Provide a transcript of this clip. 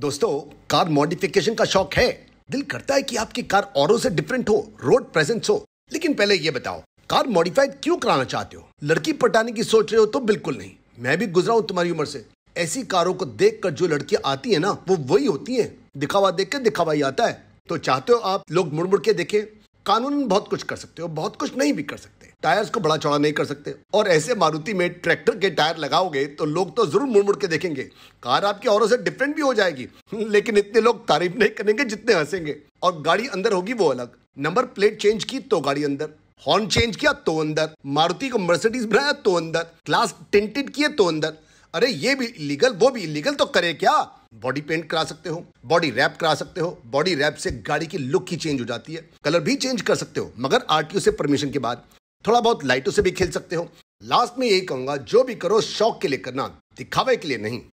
दोस्तों car modification का शौक है दिल करता है कि आपकी कार औरों से डिफरेंट हो रोड प्रेजेंस हो लेकिन पहले ये बताओ कार मॉडिफाइड क्यों कराना चाहते हो लड़की पटाने की सोच रहे हो तो बिल्कुल नहीं मैं भी गुजरा हूँ तुम्हारी उम्र से ऐसी कारों को देख कर जो लड़कियां आती है ना वो वही होती है दिखावा देख कर दिखावा ही आता है तो चाहते हो आप लोग मुड़ मुड़ के देखें कानून बहुत कुछ कर सकते हो बहुत कुछ नहीं भी कर सकते टायर्स को बड़ा चौड़ा नहीं कर सकते और ऐसे मारुति में ट्रैक्टर के टायर लगाओगे तो लोग तो जरूर मुड़ मुड़ के देखेंगे कार आपकी औरों से डिफरेंट भी हो जाएगी लेकिन इतने लोग तारीफ नहीं करेंगे जितने हंसेंगे और गाड़ी अंदर होगी वो अलग नंबर प्लेट चेंज की तो गाड़ी अंदर हॉर्न चेंज किया तो अंदर मारुति को मर्सिडीज बनाया तो अंदर क्लास टेंटेड किए तो अंदर अरे ये भी इलीगल वो भी इलीगल तो करे क्या बॉडी पेंट करा सकते हो बॉडी रैप करा सकते हो बॉडी रैप से गाड़ी की लुक ही चेंज हो जाती है कलर भी चेंज कर सकते हो मगर आरटीओ से परमिशन के बाद थोड़ा बहुत लाइटों से भी खेल सकते हो लास्ट में यही कहूंगा जो भी करो शौक के लिए करना दिखावे के लिए नहीं